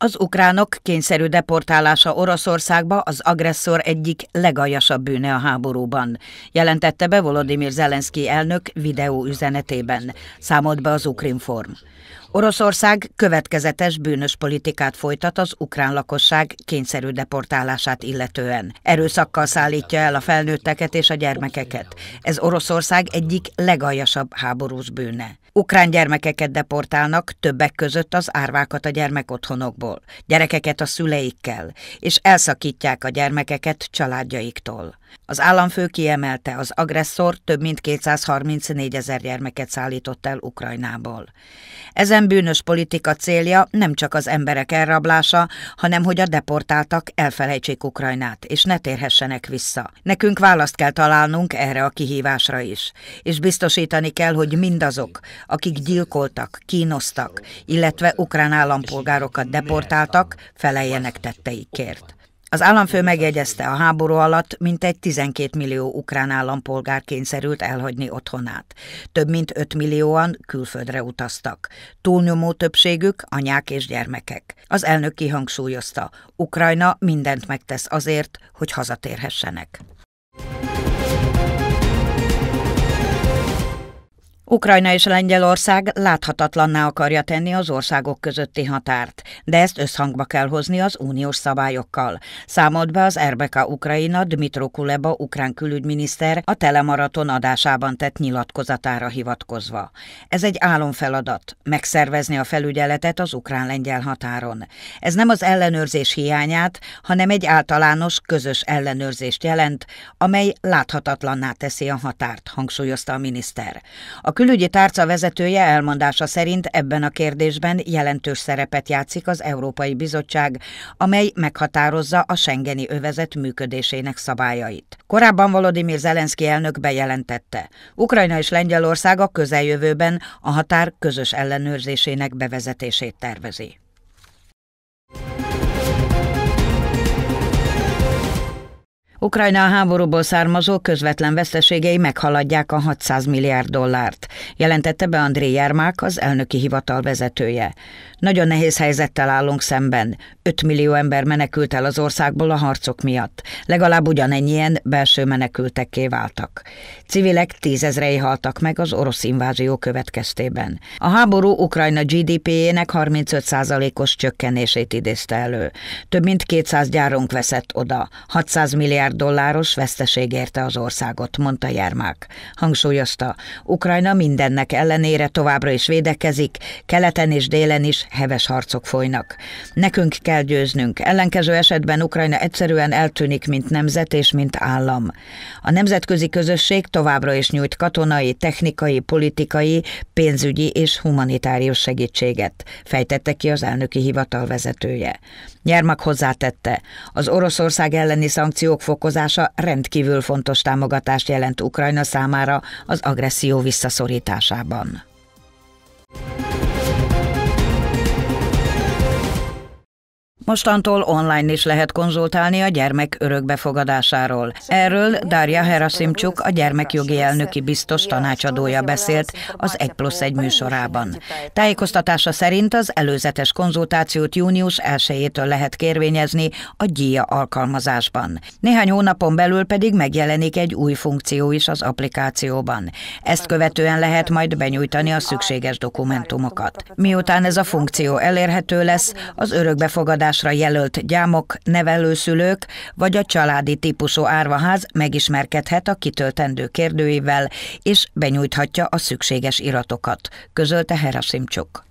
Az ukránok kényszerű deportálása Oroszországba az agresszor egyik legaljasabb bűne a háborúban, jelentette be Volodymyr Zelenszky elnök videó üzenetében, számolt be az Ukrinform. Oroszország következetes bűnös politikát folytat az ukrán lakosság kényszerű deportálását illetően. Erőszakkal szállítja el a felnőtteket és a gyermekeket. Ez Oroszország egyik legaljasabb háborús bűne. Ukrán gyermekeket deportálnak, többek között az árvákat a gyermekotthonokból, gyerekeket a szüleikkel, és elszakítják a gyermekeket családjaiktól. Az államfő kiemelte, az agresszor több mint 234 ezer gyermeket szállított el Ukrajnából. Ezen bűnös politika célja nem csak az emberek elrablása, hanem hogy a deportáltak elfelejtsék Ukrajnát, és ne térhessenek vissza. Nekünk választ kell találnunk erre a kihívásra is, és biztosítani kell, hogy mindazok, akik gyilkoltak, kínoztak, illetve ukrán állampolgárokat deportáltak, feleljenek tetteikért. Az államfő megjegyezte, a háború alatt mintegy 12 millió ukrán állampolgár kényszerült elhagyni otthonát. Több mint 5 millióan külföldre utaztak. Túlnyomó többségük anyák és gyermekek. Az elnök kihangsúlyozta, Ukrajna mindent megtesz azért, hogy hazatérhessenek. Ukrajna és Lengyelország láthatatlanná akarja tenni az országok közötti határt, de ezt összhangba kell hozni az uniós szabályokkal. Számolt be az RBK Ukrajna Dmitro Kuleba ukrán külügyminiszter a telemaraton adásában tett nyilatkozatára hivatkozva. Ez egy álomfeladat, megszervezni a felügyeletet az ukrán-lengyel határon. Ez nem az ellenőrzés hiányát, hanem egy általános, közös ellenőrzést jelent, amely láthatatlanná teszi a határt, hangsúlyozta a miniszter. A külügyi tárca vezetője elmondása szerint ebben a kérdésben jelentős szerepet játszik az Európai Bizottság, amely meghatározza a Schengeni övezet működésének szabályait. Korábban Volodymyr Zelenszky elnök bejelentette, Ukrajna és Lengyelország a közeljövőben a határ közös ellenőrzésének bevezetését tervezi. Ukrajna a háborúból származó közvetlen veszteségei meghaladják a 600 milliárd dollárt, jelentette be André Jermák, az elnöki hivatal vezetője. Nagyon nehéz helyzettel állunk szemben. 5 millió ember menekült el az országból a harcok miatt. Legalább ugyanennyien belső menekültekké váltak. Civilek tízezrei haltak meg az orosz invázió következtében. A háború Ukrajna GDP-jének 35%-os csökkenését idézte elő. Több mint 200 gyárunk veszett oda, 600 milliárd milliárd dolláros veszteség érte az országot, mondta Jermák. Hangsúlyozta, Ukrajna mindennek ellenére továbbra is védekezik, keleten és délen is heves harcok folynak. Nekünk kell győznünk, ellenkező esetben Ukrajna egyszerűen eltűnik, mint nemzet és mint állam. A nemzetközi közösség továbbra is nyújt katonai, technikai, politikai, pénzügyi és humanitárius segítséget, fejtette ki az elnöki hivatal vezetője. Jermak hozzátette, az Oroszország elleni szankciók fog fokozása rendkívül fontos támogatást jelent Ukrajna számára az agresszió visszaszorításában. Mostantól online is lehet konzultálni a gyermek örökbefogadásáról. Erről Dária Herasimcsuk, a gyermekjogi elnöki biztos tanácsadója beszélt az 1 plusz 1 műsorában. Tájékoztatása szerint az előzetes konzultációt június 1-től lehet kérvényezni a GIA alkalmazásban. Néhány hónapon belül pedig megjelenik egy új funkció is az applikációban. Ezt követően lehet majd benyújtani a szükséges dokumentumokat. Miután ez a funkció elérhető lesz, az örökbefogadás kiállításra jelölt gyámok, nevelőszülők vagy a családi típusú árvaház megismerkedhet a kitöltendő kérdőivel, és benyújthatja a szükséges iratokat, közölte Herasimcsuk.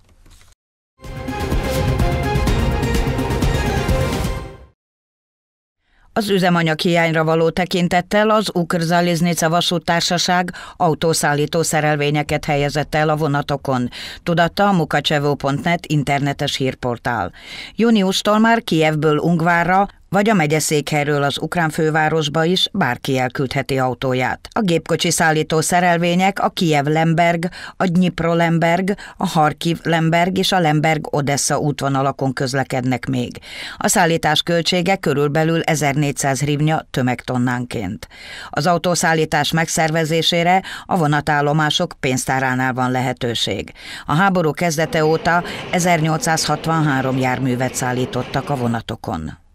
Az üzemanyag hiányra való tekintettel az Ukrzaliznica vasútársaság autószállító szerelvényeket helyezett el a vonatokon, tudatta a mukacsevó.net internetes hírportál. Júniustól már Kievből Ungvárra, vagy a megyeszékhelyről az ukrán fővárosba is bárki elküldheti autóját. A gépkocsi szállító szerelvények a Kiev-Lemberg, a Dnipro-Lemberg, a Harkiv-Lemberg és a Lemberg-Odessa útvonalakon közlekednek még. A szállítás költsége körülbelül 1400 rivnya tömegtonnánként. Az autószállítás megszervezésére a vonatállomások pénztáránál van lehetőség. A háború kezdete óta 1863 járművet szállítottak a vonatokon.